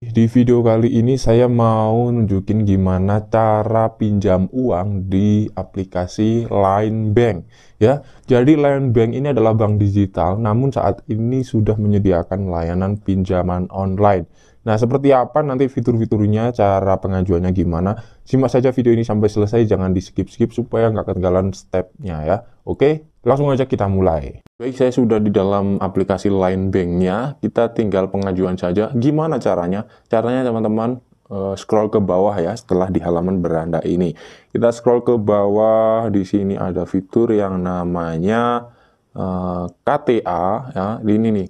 Di video kali ini saya mau nunjukin gimana cara pinjam uang di aplikasi Line Bank ya. Jadi Line Bank ini adalah bank digital namun saat ini sudah menyediakan layanan pinjaman online Nah, seperti apa nanti fitur-fiturnya, cara pengajuannya gimana? Simak saja video ini sampai selesai, jangan di skip-skip supaya nggak ketinggalan stepnya ya. Oke, langsung aja kita mulai. Baik, saya sudah di dalam aplikasi Line Bank-nya. Kita tinggal pengajuan saja. Gimana caranya? Caranya teman-teman eh, scroll ke bawah ya setelah di halaman beranda ini. Kita scroll ke bawah, di sini ada fitur yang namanya eh, KTA ya, ini nih.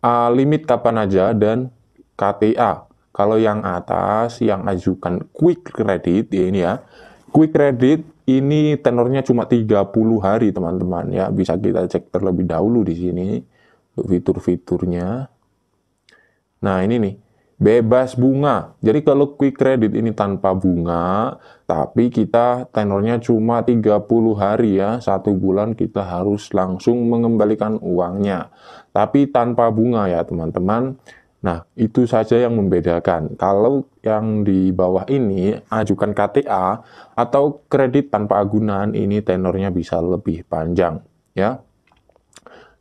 Uh, limit kapan aja dan KTA. Kalau yang atas yang ajukan quick credit ya ini ya. Quick credit ini tenornya cuma 30 hari teman-teman ya. Bisa kita cek terlebih dahulu di sini untuk fitur-fiturnya. Nah, ini nih bebas bunga. Jadi kalau quick credit ini tanpa bunga, tapi kita tenornya cuma 30 hari ya, satu bulan kita harus langsung mengembalikan uangnya. Tapi tanpa bunga ya teman-teman, Nah, itu saja yang membedakan. Kalau yang di bawah ini ajukan KTA atau kredit tanpa agunan ini tenornya bisa lebih panjang, ya.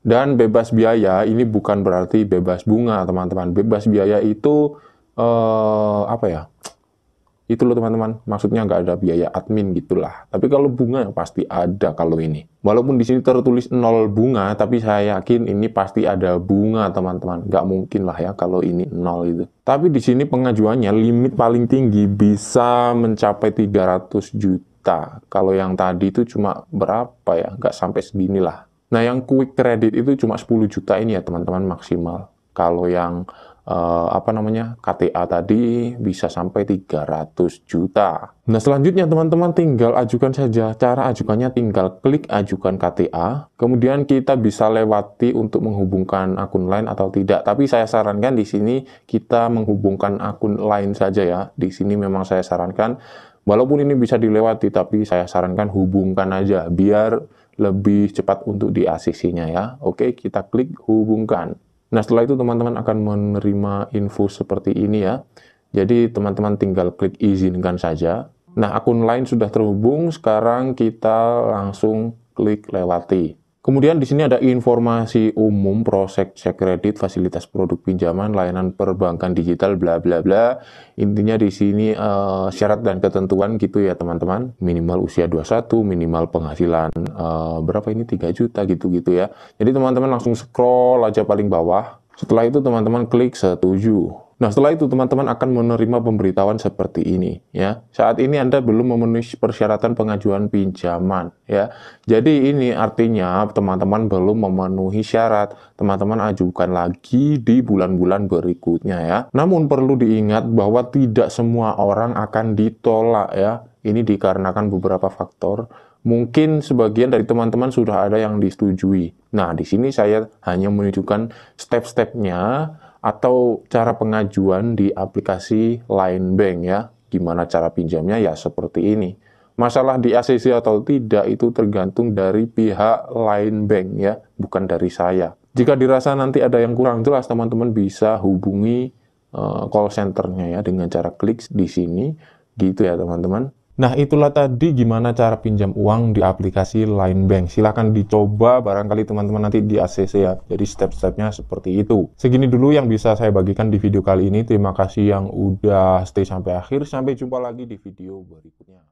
Dan bebas biaya ini bukan berarti bebas bunga, teman-teman. Bebas biaya itu eh, apa ya? Itu loh teman-teman, maksudnya nggak ada biaya admin gitulah. Tapi kalau bunga pasti ada kalau ini. Walaupun di sini tertulis nol bunga, tapi saya yakin ini pasti ada bunga teman-teman. Nggak mungkin lah ya kalau ini nol itu. Tapi di sini pengajuannya limit paling tinggi bisa mencapai 300 juta. Kalau yang tadi itu cuma berapa ya? Nggak sampai segini lah. Nah yang quick credit itu cuma 10 juta ini ya teman-teman maksimal. Kalau yang uh, apa namanya KTA tadi bisa sampai 300 juta. Nah selanjutnya teman-teman tinggal ajukan saja cara ajukannya tinggal klik ajukan KTA kemudian kita bisa lewati untuk menghubungkan akun lain atau tidak tapi saya sarankan di sini kita menghubungkan akun lain saja ya di sini memang saya sarankan walaupun ini bisa dilewati tapi saya sarankan hubungkan aja biar lebih cepat untuk di acc ya. Oke, kita klik hubungkan. Nah, setelah itu teman-teman akan menerima info seperti ini ya. Jadi, teman-teman tinggal klik izinkan saja. Nah, akun lain sudah terhubung, sekarang kita langsung klik lewati. Kemudian di sini ada informasi umum, proses cek kredit, fasilitas produk pinjaman, layanan perbankan digital, bla bla bla. Intinya di sini uh, syarat dan ketentuan gitu ya teman-teman. Minimal usia 21, minimal penghasilan uh, berapa ini 3 juta gitu-gitu ya. Jadi teman-teman langsung scroll aja paling bawah. Setelah itu teman-teman klik setuju. Nah, setelah itu teman-teman akan menerima pemberitahuan seperti ini ya. Saat ini Anda belum memenuhi persyaratan pengajuan pinjaman ya. Jadi ini artinya teman-teman belum memenuhi syarat. Teman-teman ajukan lagi di bulan-bulan berikutnya ya. Namun perlu diingat bahwa tidak semua orang akan ditolak ya. Ini dikarenakan beberapa faktor mungkin sebagian dari teman-teman sudah ada yang disetujui. Nah, di sini saya hanya menunjukkan step-stepnya atau cara pengajuan di aplikasi Line Bank ya. Gimana cara pinjamnya ya seperti ini. Masalah di ACC atau tidak itu tergantung dari pihak Line Bank ya, bukan dari saya. Jika dirasa nanti ada yang kurang jelas, teman-teman bisa hubungi uh, call centernya ya dengan cara klik di sini gitu ya teman-teman. Nah, itulah tadi gimana cara pinjam uang di aplikasi Line Bank. Silahkan dicoba, barangkali teman-teman nanti di ACC ya. Jadi step-stepnya seperti itu. Segini dulu yang bisa saya bagikan di video kali ini. Terima kasih yang udah stay sampai akhir. Sampai jumpa lagi di video berikutnya.